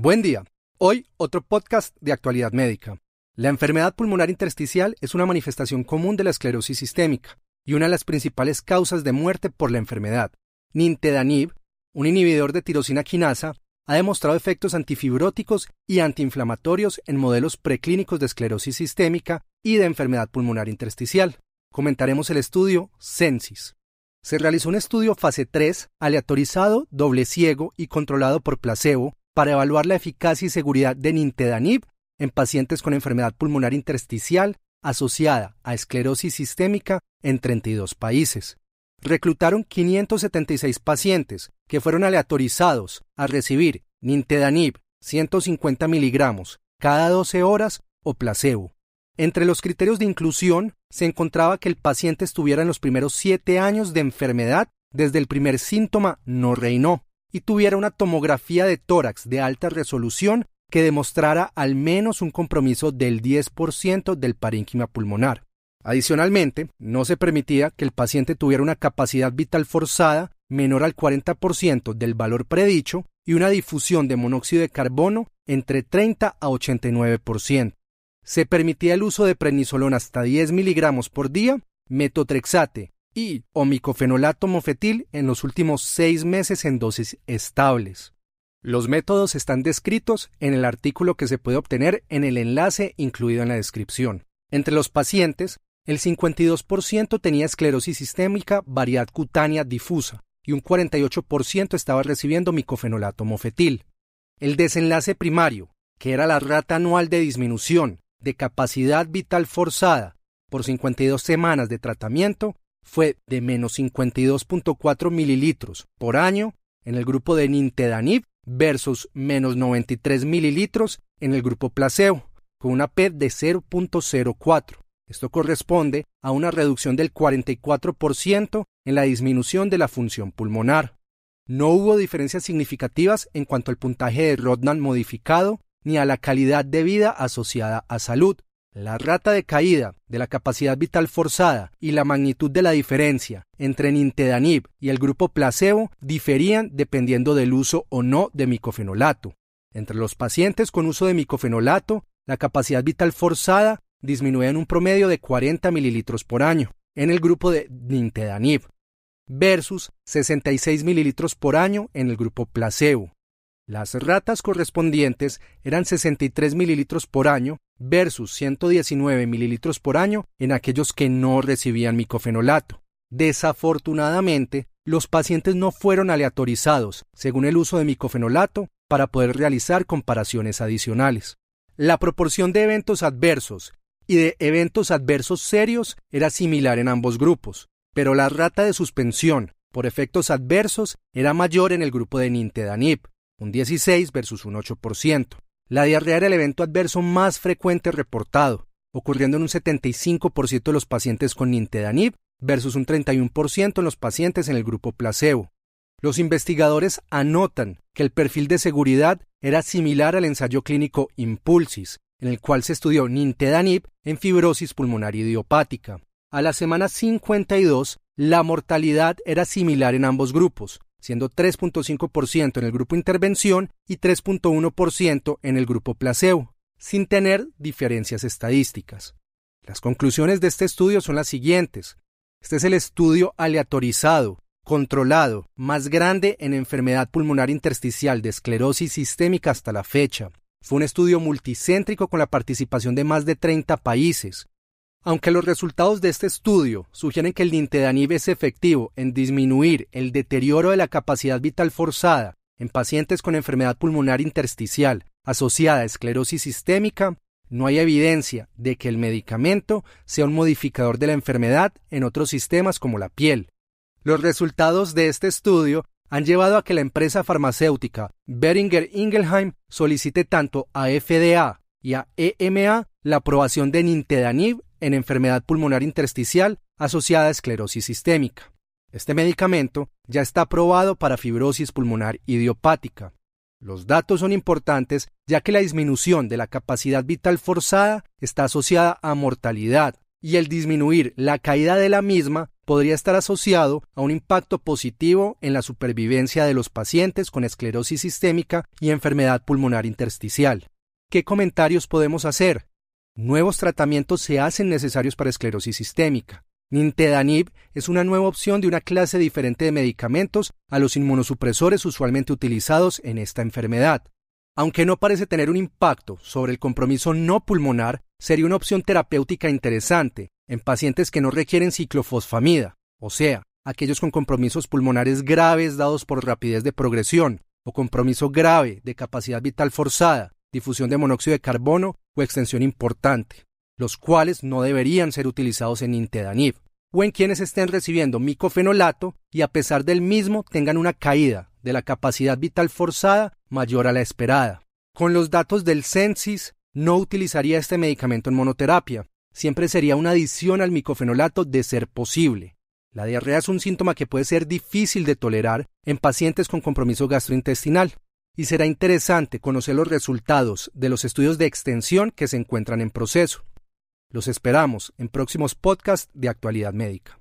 Buen día. Hoy otro podcast de actualidad médica. La enfermedad pulmonar intersticial es una manifestación común de la esclerosis sistémica y una de las principales causas de muerte por la enfermedad. Nintedanib, un inhibidor de tirosina quinasa, ha demostrado efectos antifibróticos y antiinflamatorios en modelos preclínicos de esclerosis sistémica y de enfermedad pulmonar intersticial. Comentaremos el estudio CENSIS. Se realizó un estudio fase 3, aleatorizado, doble ciego y controlado por placebo, para evaluar la eficacia y seguridad de nintedanib en pacientes con enfermedad pulmonar intersticial asociada a esclerosis sistémica en 32 países. Reclutaron 576 pacientes que fueron aleatorizados a recibir nintedanib 150 miligramos cada 12 horas o placebo. Entre los criterios de inclusión se encontraba que el paciente estuviera en los primeros 7 años de enfermedad desde el primer síntoma no reinó, y tuviera una tomografía de tórax de alta resolución que demostrara al menos un compromiso del 10% del parínquima pulmonar. Adicionalmente, no se permitía que el paciente tuviera una capacidad vital forzada menor al 40% del valor predicho y una difusión de monóxido de carbono entre 30 a 89%. Se permitía el uso de prednisolona hasta 10 miligramos por día, metotrexate y o micofenolato mofetil en los últimos seis meses en dosis estables. Los métodos están descritos en el artículo que se puede obtener en el enlace incluido en la descripción. Entre los pacientes, el 52% tenía esclerosis sistémica variedad cutánea difusa y un 48% estaba recibiendo micofenolato mofetil. El desenlace primario, que era la rata anual de disminución de capacidad vital forzada por 52 semanas de tratamiento, fue de menos 52.4 mililitros por año en el grupo de nintedanib versus menos 93 mililitros en el grupo placebo, con una P de 0.04. Esto corresponde a una reducción del 44% en la disminución de la función pulmonar. No hubo diferencias significativas en cuanto al puntaje de Rodnan modificado ni a la calidad de vida asociada a salud, la rata de caída de la capacidad vital forzada y la magnitud de la diferencia entre nintedanib y el grupo placebo diferían dependiendo del uso o no de micofenolato. Entre los pacientes con uso de micofenolato, la capacidad vital forzada disminuía en un promedio de 40 mililitros por año en el grupo de nintedanib versus 66 mililitros por año en el grupo placebo. Las ratas correspondientes eran 63 mililitros por año versus 119 mililitros por año en aquellos que no recibían micofenolato. Desafortunadamente, los pacientes no fueron aleatorizados según el uso de micofenolato para poder realizar comparaciones adicionales. La proporción de eventos adversos y de eventos adversos serios era similar en ambos grupos, pero la rata de suspensión por efectos adversos era mayor en el grupo de nintedanib, un 16 versus un 8%. La diarrea era el evento adverso más frecuente reportado, ocurriendo en un 75% de los pacientes con nintedanib versus un 31% en los pacientes en el grupo placebo. Los investigadores anotan que el perfil de seguridad era similar al ensayo clínico Impulsis, en el cual se estudió nintedanib en fibrosis pulmonar idiopática. A la semana 52, la mortalidad era similar en ambos grupos, siendo 3.5% en el grupo intervención y 3.1% en el grupo placebo, sin tener diferencias estadísticas. Las conclusiones de este estudio son las siguientes. Este es el estudio aleatorizado, controlado, más grande en enfermedad pulmonar intersticial de esclerosis sistémica hasta la fecha. Fue un estudio multicéntrico con la participación de más de 30 países. Aunque los resultados de este estudio sugieren que el nintedanib es efectivo en disminuir el deterioro de la capacidad vital forzada en pacientes con enfermedad pulmonar intersticial asociada a esclerosis sistémica, no hay evidencia de que el medicamento sea un modificador de la enfermedad en otros sistemas como la piel. Los resultados de este estudio han llevado a que la empresa farmacéutica Beringer Ingelheim solicite tanto a FDA y a EMA la aprobación de nintedanib en enfermedad pulmonar intersticial asociada a esclerosis sistémica. Este medicamento ya está aprobado para fibrosis pulmonar idiopática. Los datos son importantes ya que la disminución de la capacidad vital forzada está asociada a mortalidad y el disminuir la caída de la misma podría estar asociado a un impacto positivo en la supervivencia de los pacientes con esclerosis sistémica y enfermedad pulmonar intersticial. ¿Qué comentarios podemos hacer? Nuevos tratamientos se hacen necesarios para esclerosis sistémica. Nintedanib es una nueva opción de una clase diferente de medicamentos a los inmunosupresores usualmente utilizados en esta enfermedad. Aunque no parece tener un impacto sobre el compromiso no pulmonar, sería una opción terapéutica interesante en pacientes que no requieren ciclofosfamida, o sea, aquellos con compromisos pulmonares graves dados por rapidez de progresión o compromiso grave de capacidad vital forzada, difusión de monóxido de carbono o extensión importante, los cuales no deberían ser utilizados en Intedanib, o en quienes estén recibiendo micofenolato y a pesar del mismo tengan una caída de la capacidad vital forzada mayor a la esperada. Con los datos del Censis, no utilizaría este medicamento en monoterapia, siempre sería una adición al micofenolato de ser posible. La diarrea es un síntoma que puede ser difícil de tolerar en pacientes con compromiso gastrointestinal y será interesante conocer los resultados de los estudios de extensión que se encuentran en proceso. Los esperamos en próximos podcasts de actualidad médica.